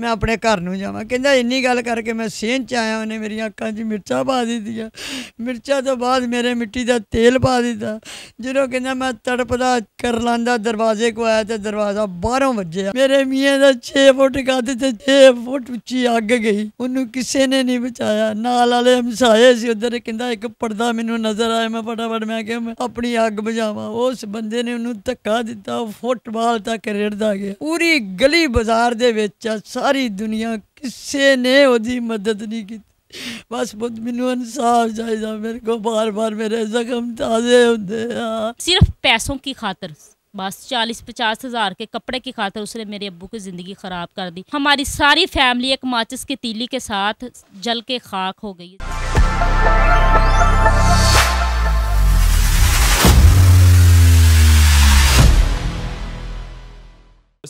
ਮੈਂ ਆਪਣੇ ਘਰ ਨੂੰ ਜਾਵਾਂ ਕਹਿੰਦਾ ਇੰਨੀ ਗੱਲ ਕਰਕੇ ਮੈਂ ਸੇਨ ਚ ਆਇਆ ਉਹਨੇ ਮੇਰੀਆਂ ਅੱਖਾਂ 'ਚ ਮਿਰਚਾਂ ਪਾ ਦਿੱਤੀਆਂ ਮਿਰਚਾਂ ਤੋਂ ਬਾਅਦ ਮੇਰੇ ਮਿੱਟੀ ਦਾ ਤੇਲ ਪਾ ਦਿੱਤਾ ਜਦੋਂ ਕਹਿੰਦਾ ਮੈਂ ਤੜਪਦਾ ਕਰ ਲਾਂਦਾ ਦਰਵਾਜ਼ੇ ਕੋ ਆਇਆ ਤੇ ਦਰਵਾਜ਼ਾ ਬਾਹਰੋਂ ਵੱਜਿਆ ਮੇਰੇ ਮੀਆਂ ਦਾ 6 ਫੁੱਟ ਕੱਦ ਤੇ 6 ਫੁੱਟ ਉੱਚੀ ਅੱਗ ਗਈ ਉਹਨੂੰ ਕਿਸੇ ਨੇ ਨਹੀਂ ਬਚਾਇਆ ਨਾਲ ਵਾਲੇ ਹਮਸਾਏ ਸੀ ਉਧਰ ਕਹਿੰਦਾ ਇੱਕ ਪਰਦਾ ਮੈਨੂੰ ਨਜ਼ਰ ਆਇਆ ਮੈਂ ਫਟਾਫਟ ਮੈਂ ਕਿਹਾ ਮੈਂ ਆਪਣੀ ਅੱਗ ਬੁਝਾਵਾਂ ਉਸ ਬੰਦੇ ਨੇ ਉਹਨੂੰ ਧੱਕਾ ਦਿੱਤਾ ਫੁੱਟਬਾਲ ਤੱਕ ਰੇੜਦਾ ਗਿਆ ਪੂਰੀ ਗਲੀ ਬਾਜ਼ਾਰ ਦੇ ਵਿੱਚ सारी दुनिया किसी ने ओदी मदद नहीं की बस बहुत मेनू इंसाफ चाहिए मेरे को बार बार मेरे जख्म ताज़े होते सिर्फ पैसों की खातर बस चालीस पचास हज़ार के कपड़े की खातर उसने मेरे अबू की ज़िंदगी ख़राब कर दी हमारी सारी फैमिली एक माचिस की तीली के साथ जल के खाक हो गई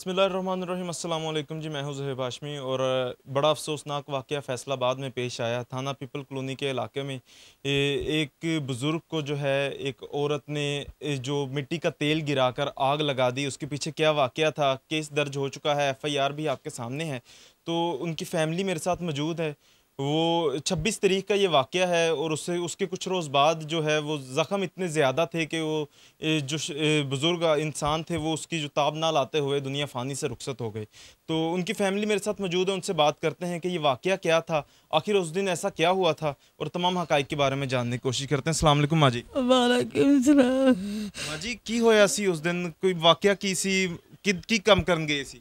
अस्सलाम वालेकुम जी मैं हूं जहेब हाशमी और बड़ा अफसोसनाक वाक़ फ़ैसलाबाद में पेश आया थाना पीपल कलोनी के इलाके में एक बुज़ुर्ग को जो है एक औरत ने जो मिट्टी का तेल गिराकर आग लगा दी उसके पीछे क्या वाक़ था केस दर्ज हो चुका है एफ़ भी आपके सामने है तो उनकी फ़ैमिली मेरे साथ मौजूद है वो 26 तारीख का ये वाक़ है और उससे उसके कुछ रोज़ बाद जो है वो ज़ख़म इतने ज़्यादा थे कि वो जो बुज़ुर्ग इंसान थे वो उसकी जो ताब ना लाते हुए दुनिया फ़ानी से रुखसत हो गई तो उनकी फ़ैमिली मेरे साथ मौजूद है उनसे बात करते हैं कि ये वाक़ क्या था आखिर उस दिन ऐसा क्या हुआ था और तमाम हक़ के बारे में जानने की कोशिश करते हैं असल माँ जी माँ जी की होया सी उस दिन कोई वाक़ की सी कि कम कर गए सी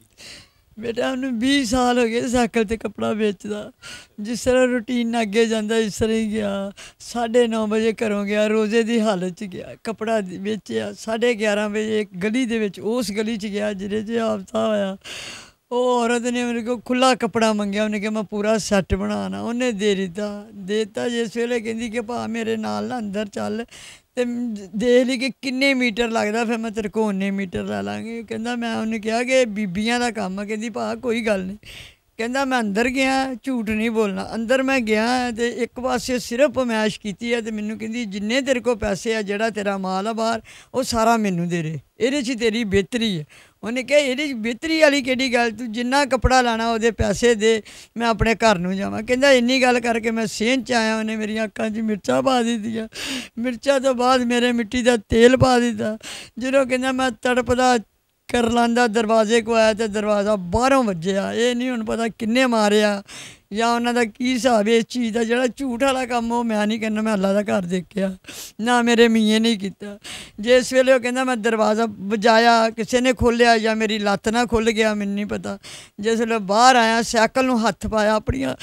ਬੇਟਾ ਉਹਨੂੰ 20 ਸਾਲ ਹੋ ਗਏ ਸਾਈਕਲ ਤੇ ਕੱਪੜਾ ਵੇਚਦਾ ਜਿਸ ਤਰ੍ਹਾਂ ਰੁਟੀਨ ਅੱਗੇ ਜਾਂਦਾ ਇਸ ਤਰ੍ਹਾਂ ਹੀ ਗਿਆ 9:30 ਵਜੇ ਘਰੋਂ ਗਿਆ ਰੋਜ਼ੇ ਦੀ ਹਾਲਤ 'ਚ ਗਿਆ ਕੱਪੜਾ ਵੇਚਿਆ 11:30 ਵਜੇ ਇੱਕ ਗਲੀ ਦੇ ਵਿੱਚ ਉਸ ਗਲੀ 'ਚ ਗਿਆ ਜਿਹਦੇ 'ਚ ਆਫਤਾ ਹੋਇਆ ਉਹ ਔਰਤ ਨੇ ਮੇਰੇ ਕੋਲ ਖੁੱਲਾ ਕੱਪੜਾ ਮੰਗਿਆ ਉਹਨੇ ਕਿਹਾ ਮੈਂ ਪੂਰਾ ਸੈੱਟ ਬਣਾਣਾ ਉਹਨੇ ਦੇ ਦਿੱਤਾ ਦੇਤਾ ਜਿਸ ਵੇਲੇ ਕਹਿੰਦੀ ਕਿ ਭਾ ਮੇਰੇ ਨਾਲ ਨਾ ਅੰਦਰ ਚੱਲ ਤੇ ਦੇਖ ਲਈ ਕਿ ਕਿੰਨੇ ਮੀਟਰ ਲੱਗਦਾ ਫਿਰ ਮੈਂ ਤੇਰੇ ਕੋਲ ਉਨੇ ਮੀਟਰ ਲਾ ਲਾਂਗੀ ਕਹਿੰਦਾ ਮੈਂ ਉਹਨੇ ਕਿਹਾ ਕਿ ਬੀਬੀਆਂ ਦਾ ਕੰਮ ਆ ਕਹਿੰਦੀ ਭਾ ਕੋਈ ਗੱਲ ਨਹੀਂ ਕਹਿੰਦਾ ਮੈਂ ਅੰਦਰ ਗਿਆ ਝੂਠ ਨਹੀਂ ਬੋਲਣਾ ਅੰਦਰ ਮੈਂ ਗਿਆ ਤੇ ਇੱਕ ਪਾਸੇ ਸਿਰਫ ਮੈਸ਼ ਕੀਤੀ ਹੈ ਤੇ ਮੈਨੂੰ ਕਹਿੰਦੀ ਜਿੰਨੇ ਤੇਰੇ ਕੋਲ ਪੈਸੇ ਆ ਜਿਹੜਾ ਤੇਰਾ ਮਾਲ ਆ ਬਾਹਰ ਉਹ ਸਾਰਾ ਮੈਨੂੰ ਦੇ ਦੇ ਇਹਦੇ 'ਚ ਤੇਰੀ ਬਿਹਤਰੀ ਹੈ ਉਹਨੇ ਕਿਹਾ ਇਹਦੇ 'ਚ ਬਿਹਤਰੀ ਵਾਲੀ ਕਿਹੜੀ ਗੱਲ ਤੂੰ ਜਿੰਨਾ ਕਪੜਾ ਲਾਣਾ ਉਹਦੇ ਪੈਸੇ ਦੇ ਮੈਂ ਆਪਣੇ ਘਰ ਨੂੰ ਜਾਵਾਂ ਕਹਿੰਦਾ ਇੰਨੀ ਗੱਲ ਕਰਕੇ ਮੈਂ ਸੇਨ 'ਚ ਆਇਆ ਉਹਨੇ ਮੇਰੀਆਂ ਅੱਖਾਂ 'ਚ ਮਿਰਚਾਂ ਪਾ ਦਿੱਤੀਆਂ ਮਿਰਚਾਂ ਤੋਂ ਬਾਅਦ ਮੇਰੇ ਮਿੱਟੀ ਦਾ ਤੇਲ ਪਾ ਦਿੱਤਾ ਜਦੋਂ ਕਹਿੰਦਾ ਮੈਂ ਤੜਪਦਾ ਕਰਲਾਂਦਾ ਦਰਵਾਜ਼ੇ ਕੋ ਆਇਆ ਤੇ ਦਰਵਾਜ਼ਾ ਬਾਹਰੋਂ ਵੱਜਿਆ ਇਹ ਨਹੀਂ ਹੁਣ ਪਤਾ ਕਿੰਨੇ ਮਾਰਿਆ ਜਾਂ ਉਹਨਾਂ ਦਾ ਕੀ ਹਿਸਾਬ ਹੈ ਇਸ ਚੀਜ਼ ਦਾ ਜਿਹੜਾ ਝੂਠ ਵਾਲਾ ਕੰਮ ਉਹ ਮੈਂ ਨਹੀਂ ਕਹਿੰਦਾ ਮੈਂ ਅੱਲਾ ਦਾ ਘਰ ਦੇਖਿਆ ਨਾ ਮੇਰੇ ਮੀਏ ਨਹੀਂ ਕੀਤਾ ਜੇ ਇਸ ਵੇਲੇ ਉਹ ਕਹਿੰਦਾ ਮੈਂ ਦਰਵਾਜ਼ਾ ਵਜਾਇਆ ਕਿਸੇ ਨੇ ਖੋਲਿਆ ਜਾਂ ਮੇਰੀ ਲੱਤ ਨਾ ਖੁੱਲ ਗਿਆ ਮੈਨੂੰ ਨਹੀਂ ਪਤਾ ਜਿਸ ਵੇਲੇ ਬਾਹਰ ਆਇਆ ਸਾਈਕਲ ਨੂੰ ਹੱਥ ਪਾਇਆ ਆਪਣੀਆਂ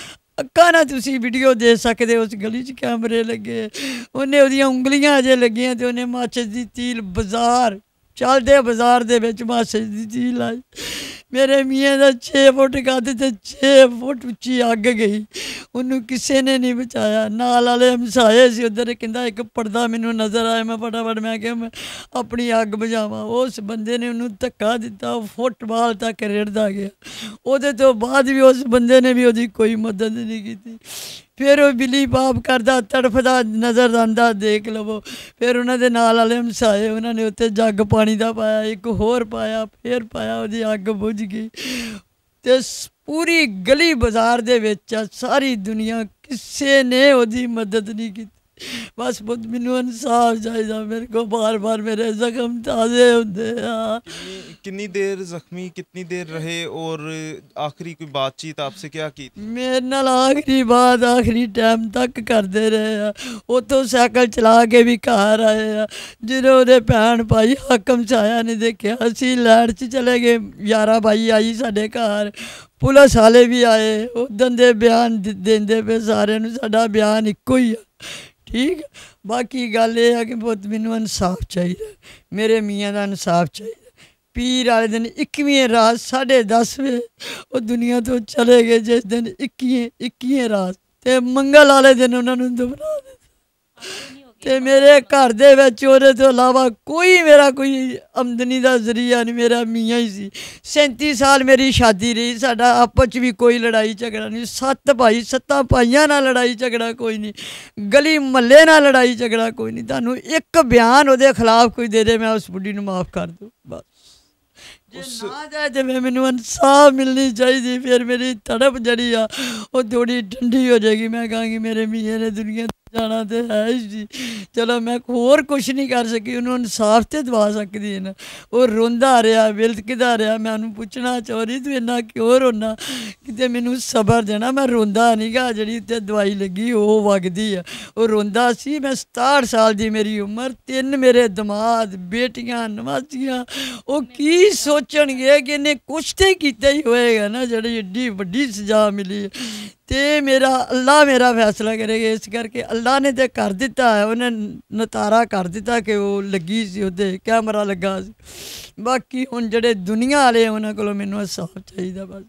ਅੱਖਾਂ ਨਾਲ ਤੁਸੀਂ ਵੀਡੀਓ ਦੇ ਸਕਦੇ ਉਸ ਗਲੀ 'ਚ ਕੈਮਰੇ ਲੱਗੇ ਉਹਨੇ ਉਹਦੀਆਂ ਉਂਗਲੀਆਂ ਅਜੇ ਲੱਗੀਆਂ ਤੇ ਉਹਨੇ ਮਾਚਸ ਦੀ ਤੀਲ ਬਾਜ਼ਾਰ ਚੱਲਦੇ ਬਾਜ਼ਾਰ ਦੇ ਵਿੱਚ ਮਾਸ਼ੇ ਦੀ ਜੀ ਲਾਈ ਮੇਰੇ ਮੀਆਂ ਦਾ 6 ਫੁੱਟ ਕੱਦ ਤੇ 6 ਫੁੱਟ ਉੱਚੀ ਅੱਗ ਗਈ ਉਹਨੂੰ ਕਿਸੇ ਨੇ ਨਹੀਂ ਬਚਾਇਆ ਨਾਲ ਵਾਲੇ ਹਮਸਾਏ ਸੀ ਉਧਰ ਕਹਿੰਦਾ ਇੱਕ ਪਰਦਾ ਮੈਨੂੰ ਨਜ਼ਰ ਆਇਆ ਮੈਂ ਫਟਾਫਟ ਮੈਂ ਕਿਹਾ ਆਪਣੀ ਅੱਗ ਬੁਝਾਵਾਂ ਉਸ ਬੰਦੇ ਨੇ ਉਹਨੂੰ ਧੱਕਾ ਦਿੱਤਾ ਫੁੱਟਬਾਲ ਤੱਕ ਰੇੜਦਾ ਗਿਆ ਉਹਦੇ ਤੋਂ ਬਾਅਦ ਵੀ ਉਸ ਬੰਦੇ ਨੇ ਵੀ ਉਹਦੀ ਕੋਈ ਮਦਦ ਨਹੀਂ ਕੀਤੀ ਫਿਰ ਉਹ ਬਿੱਲੀ ਬਾਪ ਕਰਦਾ ਤੜਫਦਾ ਨਜ਼ਰ ਆਂਦਾ ਦੇਖ ਲਵੋ ਫਿਰ ਉਹਨਾਂ ਦੇ ਨਾਲ ਵਾਲੇ ਹਮਸਾਏ ਉਹਨਾਂ ਨੇ ਉੱਤੇ ਜੱਗ ਪਾਣੀ ਦਾ ਪਾਇਆ ਇੱਕ ਹੋਰ ਪਾਇਆ ਫਿਰ ਪਾਇਆ ਉਹਦੀ ਅੱਗ ਬੁਝ ਗਈ ਤੇ ਪੂਰੀ ਗਲੀ ਬਾਜ਼ਾਰ ਦੇ ਵਿੱਚ ਸਾਰੀ ਦੁਨੀਆ ਕਿਸੇ ਨੇ ਉਹਦੀ ਮਦਦ ਨਹੀਂ ਕੀਤੀ ਬਸ ਬੁੱਧ ਮੈਨੂੰ ਇਨਸਾਫ ਚਾਹੀਦਾ ਮੇਰੇ ਕੋ ਬਾਰ ਬਾਰ ਮੇਰੇ ਜ਼ਖਮ ਤਾਜ਼ੇ ਹੁੰਦੇ ਆ ਕਿੰਨੀ ਦੇਰ ਜ਼ਖਮੀ ਕਿੰਨੀ ਦੇਰ ਰਹੇ ਔਰ ਆਖਰੀ ਕੋਈ ਬਾਤਚੀਤ ਆਪਸੇ ਕਿਆ ਕੀ ਮੇਰੇ ਨਾਲ ਆਖਰੀ ਬਾਤ ਆਖਰੀ ਟਾਈਮ ਤੱਕ ਕਰਦੇ ਰਹੇ ਆ ਉਥੋਂ ਸਾਈਕਲ ਚਲਾ ਕੇ ਵੀ ਘਰ ਆਏ ਆ ਜਦੋਂ ਉਹਦੇ ਭੈਣ ਭਾਈ ਹਾਕਮ ਸਾਇਆ ਨੇ ਦੇਖਿਆ ਅਸੀਂ ਲੈੜ 'ਚ ਚਲੇ ਗਏ ਯਾਰਾ ਭਾਈ ਆਈ ਸਾਡੇ ਘਰ ਪੁਲਿਸ ਵਾਲੇ ਵੀ ਆਏ ਉਦੋਂ ਦੇ ਬਿਆਨ ਦਿੰਦੇ ਪਏ ਸਾਰਿਆਂ ਨੂੰ ਸਾਡਾ ਬਿਆਨ ਇੱਕੋ ਹੀ ਆ ਠੀਕ ਬਾਕੀ ਗੱਲ ਇਹ ਹੈ ਕਿ ਪੁੱਤ ਮੈਨੂੰ ਇਨਸਾਫ ਚਾਹੀਦਾ ਮੇਰੇ ਮੀਆਂ ਦਾ ਇਨਸਾਫ ਚਾਹੀਦਾ ਪੀਰ ਵਾਲੇ ਦਿਨ 21ਵੇਂ ਰਾਤ 10:30 ਵਜੇ ਉਹ ਦੁਨੀਆ ਤੋਂ ਚਲੇ ਗਏ ਜਿਸ ਦਿਨ 21ਵੇਂ 21ਵੇਂ ਰਾਤ ਤੇ ਮੰਗਲ ਵਾਲੇ ਦਿਨ ਉਹਨਾਂ ਨੂੰ ਦੁਬਲਾ ਦਿੱਤਾ ਤੇ ਮੇਰੇ ਘਰ ਦੇ ਵਿੱਚ ਉਹਦੇ ਤੋਂ ਇਲਾਵਾ ਕੋਈ ਮੇਰਾ ਕੋਈ ਆਮਦਨੀ ਦਾ ਜ਼ਰੀਆ ਨਹੀਂ ਮੇਰਾ ਮੀਆਂ ਹੀ ਸੀ 37 ਸਾਲ ਮੇਰੀ ਸ਼ਾਦੀ ਰਹੀ ਸਾਡਾ ਆਪਸ ਵਿੱਚ ਵੀ ਕੋਈ ਲੜਾਈ ਝਗੜਾ ਨਹੀਂ ਸੱਤ ਭਾਈ ਸੱਤਾਂ ਭਾਈਆਂ ਨਾਲ ਲੜਾਈ ਝਗੜਾ ਕੋਈ ਨਹੀਂ ਗਲੀ ਮੱਲੇ ਨਾਲ ਲੜਾਈ ਝਗੜਾ ਕੋਈ ਨਹੀਂ ਤੁਹਾਨੂੰ ਇੱਕ ਬਿਆਨ ਉਹਦੇ ਖਿਲਾਫ ਕੋਈ ਦੇ ਦੇ ਮੈਂ ਉਸ ਬੁੱਢੀ ਨੂੰ ਮਾਫ ਕਰ ਦੂੰ ਬਸ ਜੇ ਨਾ ਜੇ ਮੈਨੂੰ ਇਨਸਾਫ ਮਿਲਣੀ ਚਾਹੀਦੀ ਫਿਰ ਮੇਰੀ ਤੜਪ ਜੜੀ ਆ ਉਹ ਥੋੜੀ ਡੰਡੀ ਹੋ ਜਾਏਗੀ ਮੈਂ ਕਹਾਂਗੀ ਮੇਰੇ ਮੀਆਂ ਨੇ ਦੁਨੀਆ ਜਾਣਾ ਤੇ ਹੈ ਜੀ ਚਲੋ ਮੈਂ ਹੋਰ ਕੁਝ ਨਹੀਂ ਕਰ ਸਕੀ ਉਹਨੂੰ ਇਨਸਾਫ ਤੇ ਦਵਾ ਸਕਦੀ ਹੈ ਨਾ ਉਹ ਰੋਂਦਾ ਰਿਹਾ ਬਿਲਤ ਕਿਦਾ ਰਿਹਾ ਮੈਂ ਉਹਨੂੰ ਪੁੱਛਣਾ ਚੋਰੀ ਤੂੰ ਇੰਨਾ ਕਿਉਂ ਰੋਣਾ ਕਿਤੇ ਮੈਨੂੰ ਸਬਰ ਦੇਣਾ ਮੈਂ ਰੋਂਦਾ ਨਹੀਂਗਾ ਜਿਹੜੀ ਤੇ ਦਵਾਈ ਲੱਗੀ ਉਹ ਵਗਦੀ ਆ ਉਹ ਰੋਂਦਾ ਸੀ ਮੈਂ 67 ਸਾਲ ਦੀ ਮੇਰੀ ਉਮਰ ਤਿੰਨ ਮੇਰੇ ਦਮਾਦ ਬੇਟੀਆਂ ਨਵਾਸੀਆਂ ਉਹ ਕੀ ਸੋਚਣਗੇ ਕਿ ਇਹਨੇ ਕੁਛ ਤੇ ਕੀਤਾ ਹੀ ਹੋਏਗਾ ਨਾ ਜਿਹੜੀ ਏਡੀ ਵੱਡੀ ਸਜ਼ਾ ਮਿਲੀ ਤੇ ਮੇਰਾ ਅੱਲਾ ਮੇਰਾ ਫੈਸਲਾ ਕਰੇਗਾ ਇਸ ਕਰਕੇ ਅੱਲਾ ਨੇ ਤੇ ਕਰ ਦਿੱਤਾ ਹੈ ਉਹਨੇ ਨਤਾਰਾ ਕਰ ਦਿੱਤਾ ਕਿ ਉਹ ਲੱਗੀ ਸੀ ਉਹਦੇ ਕੈਮਰਾ ਲੱਗਾ ਸੀ ਬਾਕੀ ਹੁਣ ਜਿਹੜੇ ਦੁਨੀਆ ਵਾਲੇ ਉਹਨਾਂ ਕੋਲੋਂ ਮੈਨੂੰ ਸਾਫ ਚਾਹੀਦਾ ਬਸ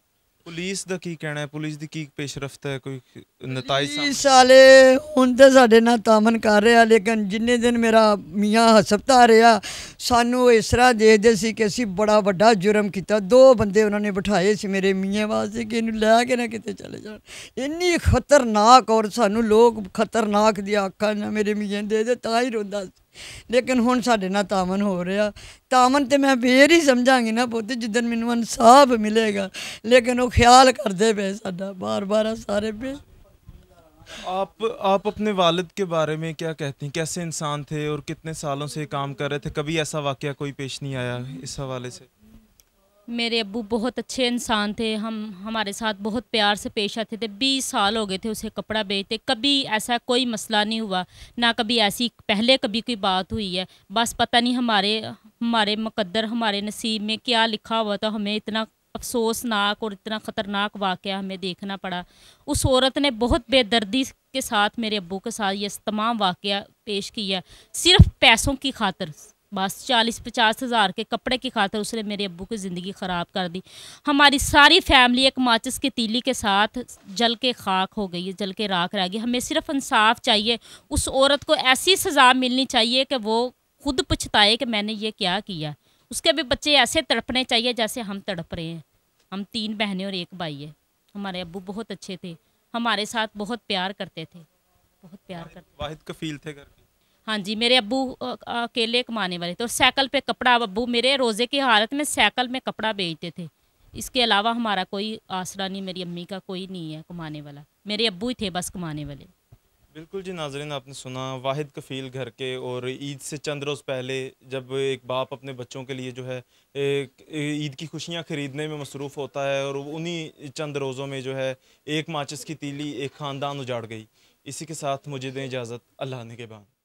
ਪੁਲਿਸ ਦਾ ਕੀ ਕਹਿਣਾ ਹੈ ਪੁਲਿਸ ਦੀ ਕੀ ਪੇਸ਼ਰਫਤ ਹੈ ਕੋਈ ਨਤਾਈ ਸਾਹਮਣੇ ਸਾਲੇ ਹੁਣ ਤੇ ਸਾਡੇ ਨਾਲ ਤਾਮਨ ਕਰ ਰਿਹਾ ਲੇਕਿਨ ਜਿੰਨੇ ਦਿਨ ਮੇਰਾ ਮੀਆਂ ਹਸਪਤਾ ਰਿਹਾ ਸਾਨੂੰ ਇਸ ਤਰ੍ਹਾਂ ਦੇਖਦੇ ਸੀ ਕਿ ਅਸੀਂ ਬੜਾ ਵੱਡਾ ਜੁਰਮ ਕੀਤਾ ਦੋ ਬੰਦੇ ਉਹਨਾਂ ਨੇ ਬਿਠਾਏ ਸੀ ਮੇਰੇ ਮੀਆਂ ਵਾਸਤੇ ਕਿ ਇਹਨੂੰ ਲੈ ਕੇ ਨਾ ਕਿਤੇ ਚਲੇ ਜਾਣ ਇੰਨੀ ਖਤਰਨਾਕ ਔਰ ਸਾਨੂੰ ਲੋਕ ਖਤਰਨਾਕ ਦੀ ਅੱਖਾਂ ਨਾਲ ਮੇਰੇ ਮੀਆਂ ਦੇ ਦੇ ਤਾਂ ਹੀ ਰੋਂਦਾ ਸੀ ਲੇਕਿਨ ਹੁਣ ਸਾਡੇ ਨਾਲ ਤਾਮਨ ਹੋ ਰਿਹਾ ਤਾਮਨ ਤੇ ਮੈਂ ਫੇਰ ਹੀ ਸਮਝਾਂਗੀ ਨਾ ਪੁੱਤ ਜਿੱਦਨ ਮੈਨੂੰ ਇਨਸਾਫ ਮਿਲੇਗਾ ਲੇਕਿਨ ਉਹ ਖਿਆਲ ਕਰਦੇ ਪਏ ਸਾਡਾ ਬਾਰ-ਬਾਰ ਸਾਰੇ ਪੇ आप आप अपने वालिद के बारे में क्या कहती हैं कैसे इंसान थे और कितने सालों से काम कर रहे थे कभी ऐसा वाक़ कोई पेश नहीं आया इस हवाले से मेरे अबू बहुत अच्छे इंसान थे हम हमारे साथ बहुत प्यार से पेश आते थे बीस साल हो गए थे उसे कपड़ा बेचते कभी ऐसा कोई मसला नहीं हुआ ना कभी ऐसी पहले कभी कोई बात हुई है बस पता नहीं हमारे हमारे मुकद्दर हमारे नसीब में क्या लिखा हुआ था हमें इतना अफसोसनाक और इतना ख़तरनाक वाक़ हमें देखना पड़ा उस औरत ने बहुत बेदर्दी के साथ मेरे अबू के साथ ये तमाम वाक़ पेश किया सिर्फ पैसों की खातर बस चालीस पचास हज़ार के कपड़े की खातर उसने मेरे अबू की ज़िंदगी ख़राब कर दी हमारी सारी फैमिली एक माचिस की तीली के साथ जल के खाक हो गई है जल के राख रह गई हमें सिर्फ इंसाफ चाहिए उस औरत को ऐसी सज़ा मिलनी चाहिए कि वो खुद पछताए कि मैंने ये क्या किया उसके भी बच्चे ऐसे तड़पने चाहिए जैसे हम तड़प रहे हैं हम तीन बहनें और एक भाई है हमारे अबू बहुत अच्छे थे हमारे साथ बहुत प्यार करते थे बहुत प्यार करते वाहिद कफील थे घर हाँ जी मेरे अबू अकेले कमाने वाले थे और साइकिल पे कपड़ा अबू मेरे रोज़े की हालत में साइकिल में कपड़ा बेचते थे इसके अलावा हमारा कोई आसरा नहीं मेरी अम्मी का कोई नहीं है कमाने वाला मेरे अबू ही थे बस कमाने वाले बिल्कुल जी नाजरीन आपने सुना वाहिद कफ़ील घर के और ईद से चंद रोज़ पहले जब एक बाप अपने बच्चों के लिए जो है ईद की खुशियाँ ख़रीदने में मसरूफ़ होता है और उन्हीं चंद रोज़ों में जो है एक माचिस की तीली एक ख़ानदान उजाड़ गई इसी के साथ मुझे दें इजाज़त अल्लाह ने के बाद